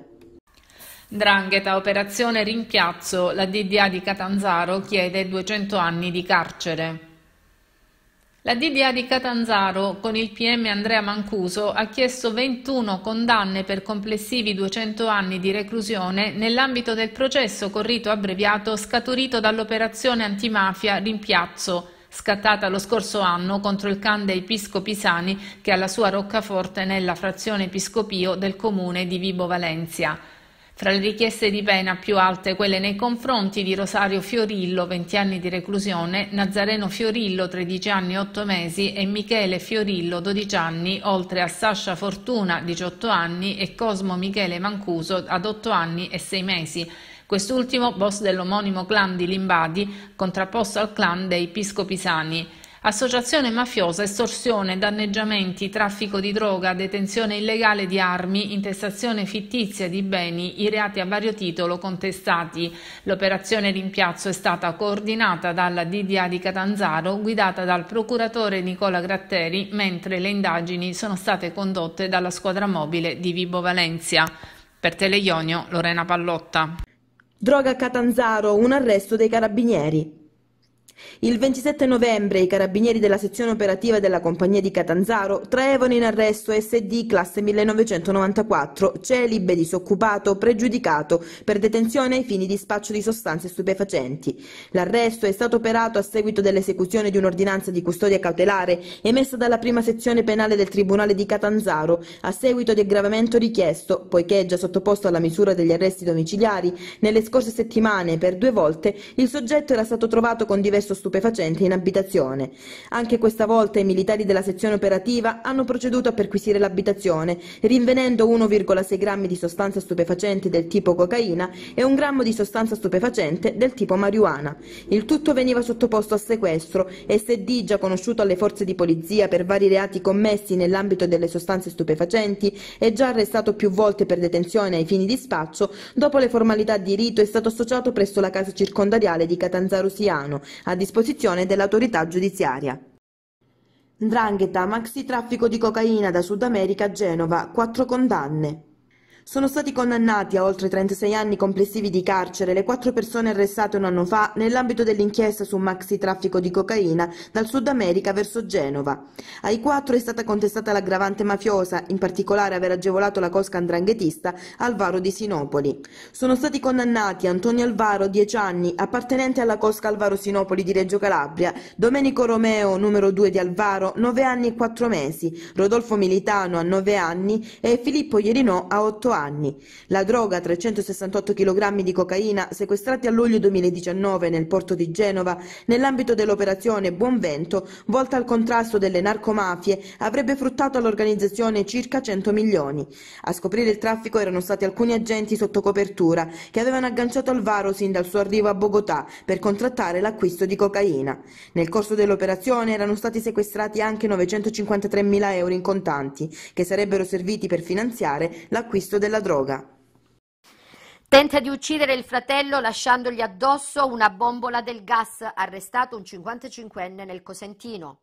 Drangheta, operazione rimpiazzo, la DDA di Catanzaro chiede 200 anni di carcere. La DDA di Catanzaro, con il PM Andrea Mancuso, ha chiesto 21 condanne per complessivi 200 anni di reclusione nell'ambito del processo con abbreviato scaturito dall'operazione antimafia Rimpiazzo, scattata lo scorso anno contro il can dei Piscopisani che ha la sua roccaforte nella frazione Piscopio del comune di Vibo Valencia. Fra le richieste di pena più alte quelle nei confronti di Rosario Fiorillo, 20 anni di reclusione, Nazareno Fiorillo, 13 anni e 8 mesi e Michele Fiorillo, 12 anni, oltre a Sascia Fortuna, 18 anni e Cosmo Michele Mancuso, ad 8 anni e 6 mesi. Quest'ultimo, boss dell'omonimo clan di Limbadi, contrapposto al clan dei Piscopisani associazione mafiosa, estorsione, danneggiamenti, traffico di droga, detenzione illegale di armi, intestazione fittizia di beni, i reati a vario titolo contestati. L'operazione rimpiazzo è stata coordinata dalla DDA di Catanzaro, guidata dal procuratore Nicola Gratteri, mentre le indagini sono state condotte dalla squadra mobile di Vibo Valencia. Per Teleionio, Lorena Pallotta. Droga a Catanzaro, un arresto dei carabinieri. Il 27 novembre i carabinieri della sezione operativa della compagnia di Catanzaro traevano in arresto SD classe 1994, celibe, disoccupato, pregiudicato per detenzione ai fini di spaccio di sostanze stupefacenti. L'arresto è stato operato a seguito dell'esecuzione di un'ordinanza di custodia cautelare emessa dalla prima sezione penale del Tribunale di Catanzaro a seguito di aggravamento richiesto, poiché già sottoposto alla misura degli arresti domiciliari nelle scorse settimane per due volte il soggetto era stato trovato con diverse commesso stupefacenti in abitazione. Anche questa volta i militari della sezione operativa hanno proceduto a perquisire l'abitazione, rinvenendo 1,6 grammi di sostanza stupefacente del tipo cocaina e un grammo di sostanza stupefacente del tipo marijuana. Il tutto veniva sottoposto a sequestro e se D, già conosciuto alle forze di polizia per vari reati commessi nell'ambito delle sostanze stupefacenti e già arrestato più volte per detenzione ai fini di spaccio, dopo le formalità di rito è stato associato presso la casa circondariale di Catanzaro Siano, a disposizione dell'autorità giudiziaria. 'Ndrangheta, maxi-traffico di cocaina da Sud America a Genova, quattro condanne. Sono stati condannati a oltre 36 anni complessivi di carcere le quattro persone arrestate un anno fa nell'ambito dell'inchiesta su un maxi traffico di cocaina dal Sud America verso Genova. Ai quattro è stata contestata l'aggravante mafiosa, in particolare aver agevolato la cosca andranghetista Alvaro di Sinopoli. Sono stati condannati Antonio Alvaro, 10 anni, appartenente alla cosca Alvaro Sinopoli di Reggio Calabria, Domenico Romeo, numero 2 di Alvaro, 9 anni e 4 mesi, Rodolfo Militano a 9 anni e Filippo Ierinò, a 8 anni anni. La droga, 368 kg di cocaina, sequestrati a luglio 2019 nel porto di Genova, nell'ambito dell'operazione Buon Vento, volta al contrasto delle narcomafie, avrebbe fruttato all'organizzazione circa 100 milioni. A scoprire il traffico erano stati alcuni agenti sotto copertura che avevano agganciato al varo sin dal suo arrivo a Bogotà per contrattare l'acquisto di cocaina. Nel corso dell'operazione erano stati sequestrati anche 953 mila euro in contanti, che sarebbero serviti per finanziare l'acquisto della droga. Tenta di uccidere il fratello lasciandogli addosso una bombola del gas, arrestato un 55enne nel Cosentino.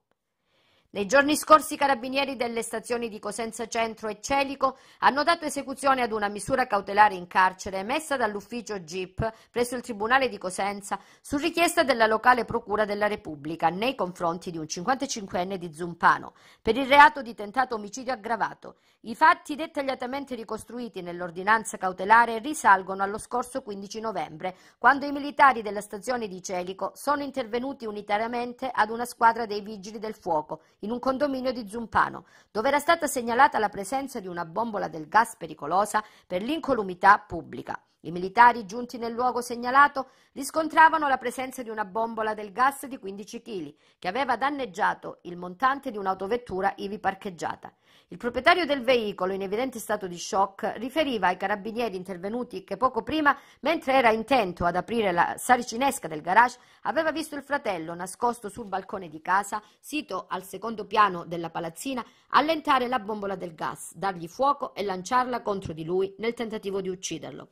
Nei giorni scorsi i carabinieri delle stazioni di Cosenza Centro e Celico hanno dato esecuzione ad una misura cautelare in carcere emessa dall'ufficio GIP presso il Tribunale di Cosenza su richiesta della locale Procura della Repubblica nei confronti di un 55enne di Zumpano per il reato di tentato omicidio aggravato i fatti dettagliatamente ricostruiti nell'ordinanza cautelare risalgono allo scorso 15 novembre, quando i militari della stazione di Celico sono intervenuti unitariamente ad una squadra dei vigili del fuoco in un condominio di Zumpano, dove era stata segnalata la presenza di una bombola del gas pericolosa per l'incolumità pubblica. I militari giunti nel luogo segnalato riscontravano la presenza di una bombola del gas di 15 kg che aveva danneggiato il montante di un'autovettura ivi parcheggiata. Il proprietario del veicolo, in evidente stato di shock, riferiva ai carabinieri intervenuti che poco prima, mentre era intento ad aprire la saricinesca del garage, aveva visto il fratello, nascosto sul balcone di casa, sito al secondo piano della palazzina, allentare la bombola del gas, dargli fuoco e lanciarla contro di lui nel tentativo di ucciderlo.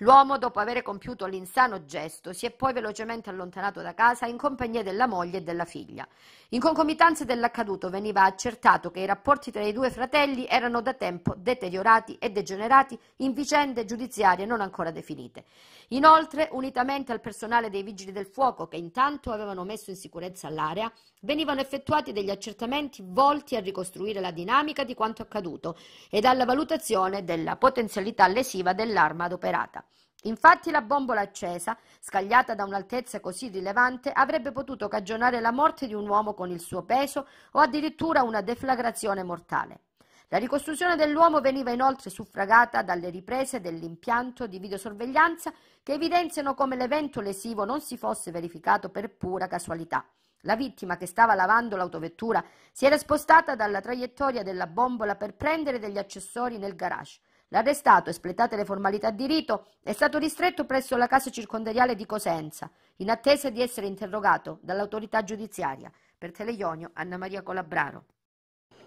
L'uomo, dopo aver compiuto l'insano gesto, si è poi velocemente allontanato da casa in compagnia della moglie e della figlia. In concomitanza dell'accaduto veniva accertato che i rapporti tra i due fratelli erano da tempo deteriorati e degenerati in vicende giudiziarie non ancora definite. Inoltre, unitamente al personale dei vigili del fuoco che intanto avevano messo in sicurezza l'area, venivano effettuati degli accertamenti volti a ricostruire la dinamica di quanto accaduto ed alla valutazione della potenzialità lesiva dell'arma adoperata. Infatti la bombola accesa, scagliata da un'altezza così rilevante, avrebbe potuto cagionare la morte di un uomo con il suo peso o addirittura una deflagrazione mortale. La ricostruzione dell'uomo veniva inoltre suffragata dalle riprese dell'impianto di videosorveglianza che evidenziano come l'evento lesivo non si fosse verificato per pura casualità. La vittima che stava lavando l'autovettura si era spostata dalla traiettoria della bombola per prendere degli accessori nel garage. L'arrestato, espletate le formalità di rito, è stato ristretto presso la casa circondariale di Cosenza, in attesa di essere interrogato dall'autorità giudiziaria. Per Teleionio, Anna Maria Colabraro.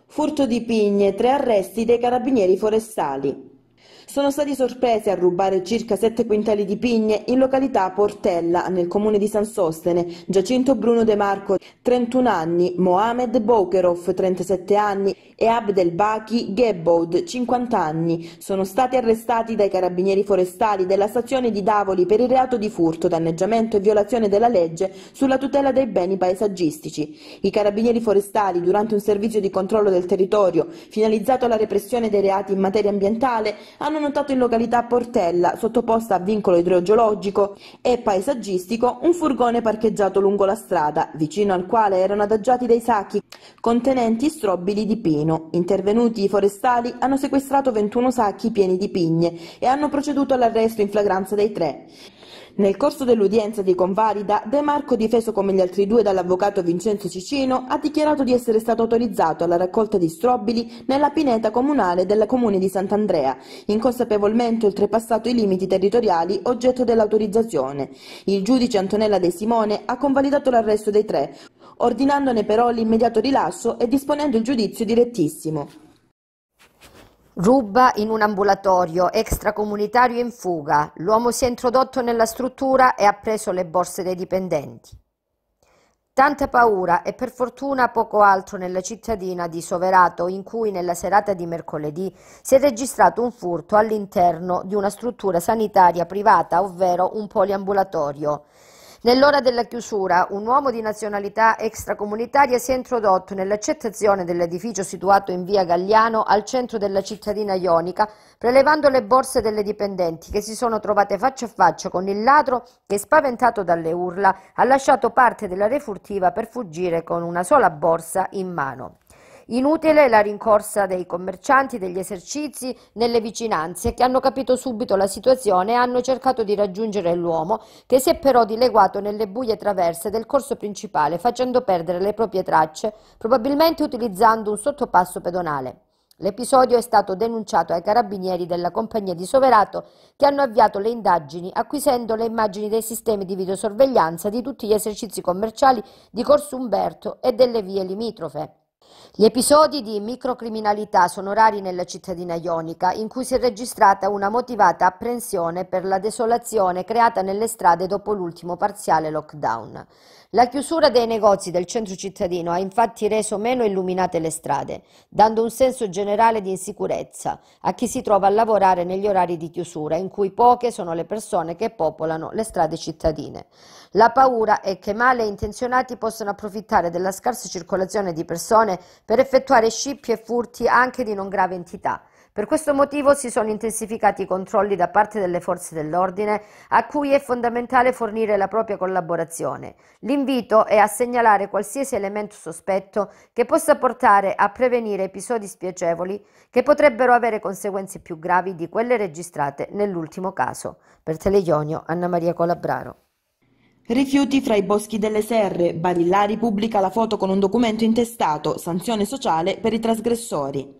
Furto di pigne, tre arresti dei carabinieri forestali. Sono stati sorpresi a rubare circa 7 quintali di pigne in località Portella, nel comune di San Sostene, Giacinto Bruno De Marco, 31 anni, Mohamed Bokerov, 37 anni e Abdel Baki Ghebboud, 50 anni. Sono stati arrestati dai carabinieri forestali della stazione di Davoli per il reato di furto, danneggiamento e violazione della legge sulla tutela dei beni paesaggistici. I carabinieri forestali, durante un servizio di controllo del territorio finalizzato alla repressione dei reati in materia ambientale, hanno notato in località Portella, sottoposta a vincolo idrogeologico e paesaggistico, un furgone parcheggiato lungo la strada, vicino al quale erano adagiati dei sacchi contenenti strobili di pino. Intervenuti i forestali hanno sequestrato 21 sacchi pieni di pigne e hanno proceduto all'arresto in flagranza dei tre. Nel corso dell'udienza di convalida, De Marco, difeso come gli altri due dall'avvocato Vincenzo Cicino, ha dichiarato di essere stato autorizzato alla raccolta di strobili nella pineta comunale del comune di Sant'Andrea, inconsapevolmente oltrepassato i limiti territoriali oggetto dell'autorizzazione. Il giudice Antonella De Simone ha convalidato l'arresto dei tre, ordinandone però l'immediato rilascio e disponendo il giudizio direttissimo. Ruba in un ambulatorio, extracomunitario in fuga. L'uomo si è introdotto nella struttura e ha preso le borse dei dipendenti. Tanta paura e per fortuna poco altro nella cittadina di Soverato in cui nella serata di mercoledì si è registrato un furto all'interno di una struttura sanitaria privata, ovvero un poliambulatorio. Nell'ora della chiusura, un uomo di nazionalità extracomunitaria si è introdotto nell'accettazione dell'edificio situato in via Galliano al centro della cittadina ionica, prelevando le borse delle dipendenti che si sono trovate faccia a faccia con il ladro che, spaventato dalle urla, ha lasciato parte della refurtiva per fuggire con una sola borsa in mano. Inutile la rincorsa dei commercianti degli esercizi nelle vicinanze che hanno capito subito la situazione e hanno cercato di raggiungere l'uomo che si è però dileguato nelle buie traverse del corso principale facendo perdere le proprie tracce, probabilmente utilizzando un sottopasso pedonale. L'episodio è stato denunciato ai carabinieri della compagnia di Soverato che hanno avviato le indagini acquisendo le immagini dei sistemi di videosorveglianza di tutti gli esercizi commerciali di Corso Umberto e delle vie limitrofe. Gli episodi di microcriminalità sono rari nella cittadina ionica, in cui si è registrata una motivata apprensione per la desolazione creata nelle strade dopo l'ultimo parziale lockdown. La chiusura dei negozi del centro cittadino ha infatti reso meno illuminate le strade, dando un senso generale di insicurezza a chi si trova a lavorare negli orari di chiusura, in cui poche sono le persone che popolano le strade cittadine. La paura è che male intenzionati possano approfittare della scarsa circolazione di persone per effettuare scippi e furti anche di non grave entità per questo motivo si sono intensificati i controlli da parte delle forze dell'ordine a cui è fondamentale fornire la propria collaborazione. L'invito è a segnalare qualsiasi elemento sospetto che possa portare a prevenire episodi spiacevoli che potrebbero avere conseguenze più gravi di quelle registrate nell'ultimo caso. Per Teleionio, Anna Maria Colabraro. Rifiuti fra i boschi delle serre. Barillari pubblica la foto con un documento intestato, sanzione sociale per i trasgressori.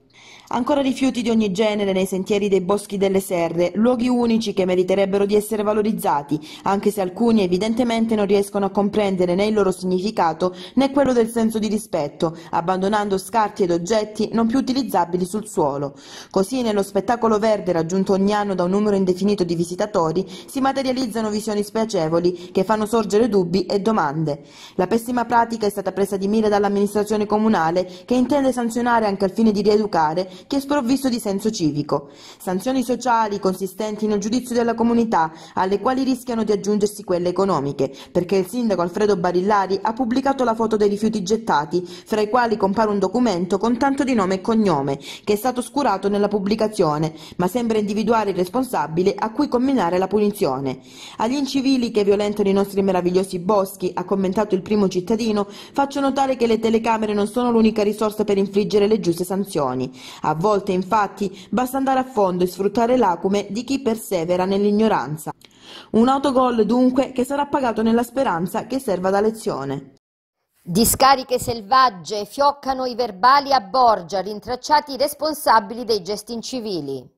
Ancora rifiuti di ogni genere nei sentieri dei boschi delle serre, luoghi unici che meriterebbero di essere valorizzati, anche se alcuni evidentemente non riescono a comprendere né il loro significato né quello del senso di rispetto, abbandonando scarti ed oggetti non più utilizzabili sul suolo. Così nello spettacolo verde raggiunto ogni anno da un numero indefinito di visitatori si materializzano visioni spiacevoli che fanno sorgere dubbi e domande. La pessima pratica è stata presa di mira dall'amministrazione comunale che intende sanzionare anche al fine di rieducare che è sprovvisto di senso civico. Sanzioni sociali consistenti nel giudizio della comunità, alle quali rischiano di aggiungersi quelle economiche, perché il sindaco Alfredo Barillari ha pubblicato la foto dei rifiuti gettati, fra i quali compare un documento con tanto di nome e cognome, che è stato oscurato nella pubblicazione, ma sembra individuare il responsabile a cui combinare la punizione. Agli incivili che violentano i nostri meravigliosi boschi, ha commentato il primo cittadino, faccio notare che le telecamere non sono l'unica risorsa per infliggere le giuste sanzioni. A volte, infatti, basta andare a fondo e sfruttare l'acume di chi persevera nell'ignoranza. Un autogol, dunque, che sarà pagato nella speranza che serva da lezione. Discariche selvagge, fioccano i verbali a Borgia, rintracciati i responsabili dei gesti incivili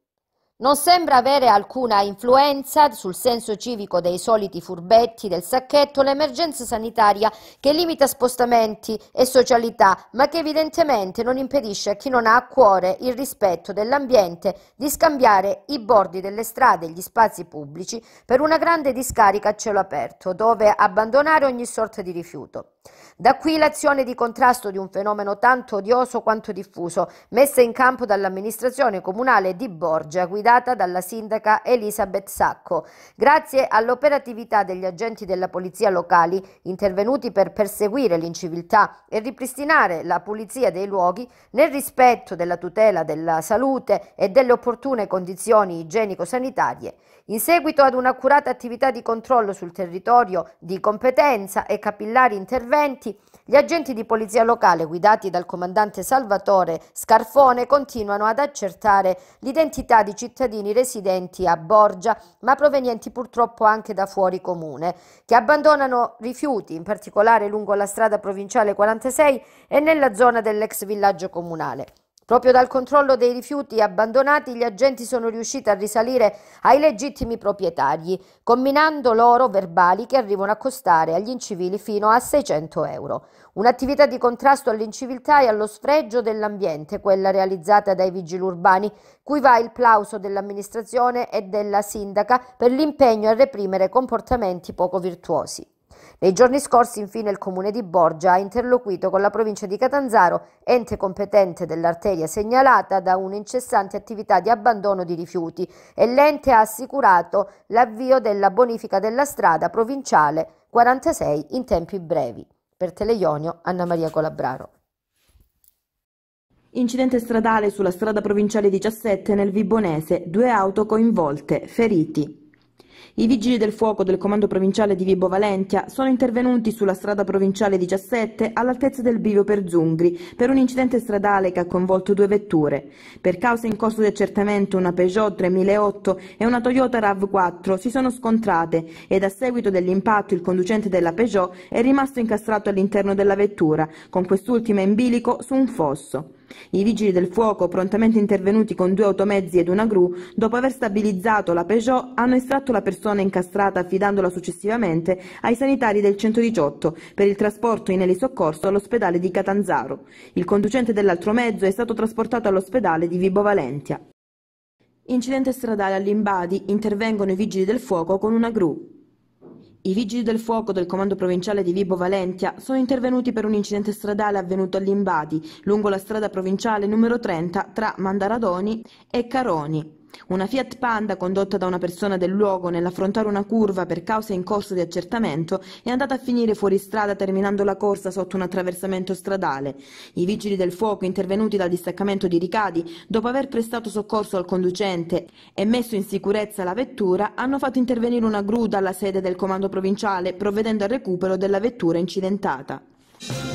non sembra avere alcuna influenza sul senso civico dei soliti furbetti del sacchetto l'emergenza sanitaria che limita spostamenti e socialità, ma che evidentemente non impedisce a chi non ha a cuore il rispetto dell'ambiente di scambiare i bordi delle strade e gli spazi pubblici per una grande discarica a cielo aperto, dove abbandonare ogni sorta di rifiuto. Da qui l'azione di contrasto di un fenomeno tanto odioso quanto diffuso, messa in campo dall'amministrazione comunale di Borgia, guidata dalla sindaca Elisabeth Sacco. Grazie all'operatività degli agenti della polizia locali, intervenuti per perseguire l'inciviltà e ripristinare la pulizia dei luoghi, nel rispetto della tutela della salute e delle opportune condizioni igienico-sanitarie, in seguito ad un'accurata attività di controllo sul territorio di competenza e capillari interventi, gli agenti di polizia locale guidati dal comandante Salvatore Scarfone continuano ad accertare l'identità di cittadini residenti a Borgia, ma provenienti purtroppo anche da fuori comune, che abbandonano rifiuti, in particolare lungo la strada provinciale 46 e nella zona dell'ex villaggio comunale. Proprio dal controllo dei rifiuti abbandonati gli agenti sono riusciti a risalire ai legittimi proprietari, combinando loro verbali che arrivano a costare agli incivili fino a 600 euro. Un'attività di contrasto all'inciviltà e allo sfregio dell'ambiente, quella realizzata dai vigili urbani, cui va il plauso dell'amministrazione e della sindaca per l'impegno a reprimere comportamenti poco virtuosi. Nei giorni scorsi infine il comune di Borgia ha interloquito con la provincia di Catanzaro, ente competente dell'arteria segnalata da un'incessante attività di abbandono di rifiuti e l'ente ha assicurato l'avvio della bonifica della strada provinciale 46 in tempi brevi. Per Teleionio, Anna Maria Colabraro. Incidente stradale sulla strada provinciale 17 nel Vibonese, due auto coinvolte, feriti. I vigili del fuoco del comando provinciale di Vibo Valentia sono intervenuti sulla strada provinciale 17 all'altezza del bivio per Zungri per un incidente stradale che ha coinvolto due vetture. Per cause in corso di accertamento una Peugeot 3008 e una Toyota RAV4 si sono scontrate ed a seguito dell'impatto il conducente della Peugeot è rimasto incastrato all'interno della vettura, con quest'ultima in bilico su un fosso. I vigili del fuoco, prontamente intervenuti con due automezzi ed una gru, dopo aver stabilizzato la Peugeot, hanno estratto la persona incastrata affidandola successivamente ai sanitari del 118 per il trasporto in elisoccorso all'ospedale di Catanzaro. Il conducente dell'altro mezzo è stato trasportato all'ospedale di Vibo Valentia. Incidente stradale all'Imbadi, intervengono i vigili del fuoco con una gru. I vigili del fuoco del comando provinciale di Vibo Valentia sono intervenuti per un incidente stradale avvenuto a Limbadi, lungo la strada provinciale numero 30 tra Mandaradoni e Caroni. Una Fiat Panda condotta da una persona del luogo nell'affrontare una curva per causa in corso di accertamento è andata a finire fuori strada terminando la corsa sotto un attraversamento stradale. I vigili del fuoco intervenuti dal distaccamento di Ricadi, dopo aver prestato soccorso al conducente e messo in sicurezza la vettura, hanno fatto intervenire una gru dalla sede del comando provinciale provvedendo al recupero della vettura incidentata.